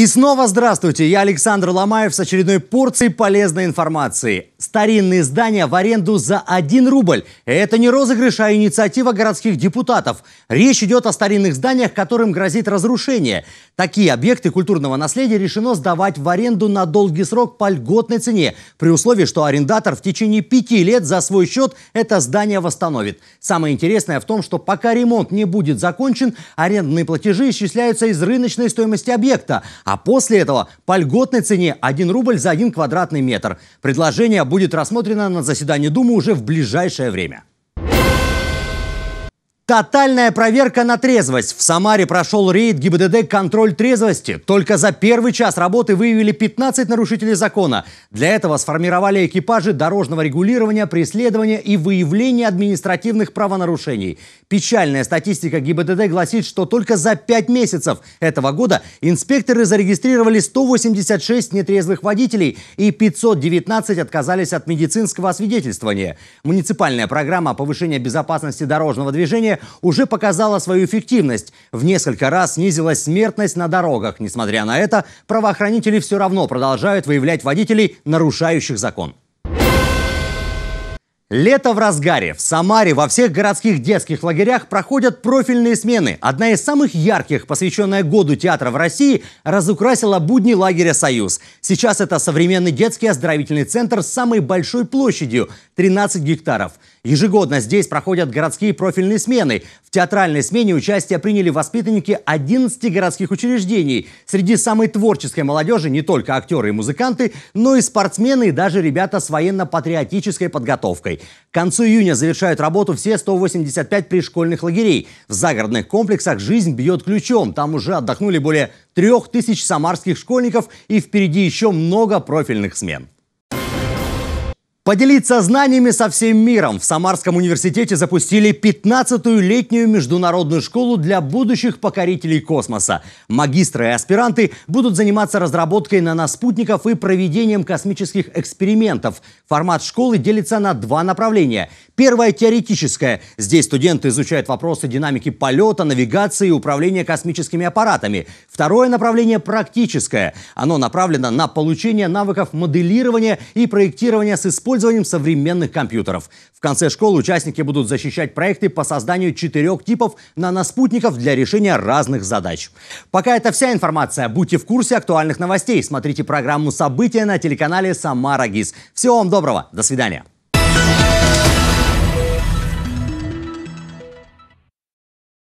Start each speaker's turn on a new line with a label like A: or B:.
A: И снова здравствуйте, я Александр Ломаев с очередной порцией полезной информации. Старинные здания в аренду за 1 рубль. Это не розыгрыш, а инициатива городских депутатов. Речь идет о старинных зданиях, которым грозит разрушение. Такие объекты культурного наследия решено сдавать в аренду на долгий срок по льготной цене, при условии, что арендатор в течение пяти лет за свой счет это здание восстановит. Самое интересное в том, что пока ремонт не будет закончен, арендные платежи исчисляются из рыночной стоимости объекта – а после этого по льготной цене 1 рубль за 1 квадратный метр. Предложение будет рассмотрено на заседании Думы уже в ближайшее время. Тотальная проверка на трезвость. В Самаре прошел рейд ГИБДД «Контроль трезвости». Только за первый час работы выявили 15 нарушителей закона. Для этого сформировали экипажи дорожного регулирования, преследования и выявления административных правонарушений. Печальная статистика ГИБДД гласит, что только за 5 месяцев этого года инспекторы зарегистрировали 186 нетрезвых водителей и 519 отказались от медицинского освидетельствования. Муниципальная программа повышения безопасности дорожного движения уже показала свою эффективность. В несколько раз снизилась смертность на дорогах. Несмотря на это, правоохранители все равно продолжают выявлять водителей, нарушающих закон. Лето в разгаре. В Самаре во всех городских детских лагерях проходят профильные смены. Одна из самых ярких, посвященная году театра в России, разукрасила будни лагеря «Союз». Сейчас это современный детский оздоровительный центр с самой большой площадью – 13 гектаров. Ежегодно здесь проходят городские профильные смены. В театральной смене участие приняли воспитанники 11 городских учреждений. Среди самой творческой молодежи не только актеры и музыканты, но и спортсмены и даже ребята с военно-патриотической подготовкой. К концу июня завершают работу все 185 пришкольных лагерей. В загородных комплексах жизнь бьет ключом. Там уже отдохнули более трех тысяч самарских школьников и впереди еще много профильных смен. Поделиться знаниями со всем миром в Самарском университете запустили 15-ю летнюю международную школу для будущих покорителей космоса. Магистры и аспиранты будут заниматься разработкой наноспутников и проведением космических экспериментов. Формат школы делится на два направления. Первое – теоретическое. Здесь студенты изучают вопросы динамики полета, навигации и управления космическими аппаратами. Второе направление – практическое. Оно направлено на получение навыков моделирования и проектирования с использованием использованием современных компьютеров. В конце школы участники будут защищать проекты по созданию четырех типов наноспутников для решения разных задач. Пока это вся информация. Будьте в курсе актуальных новостей. Смотрите программу «События» на телеканале «Самара ГИС». Всего вам доброго. До свидания.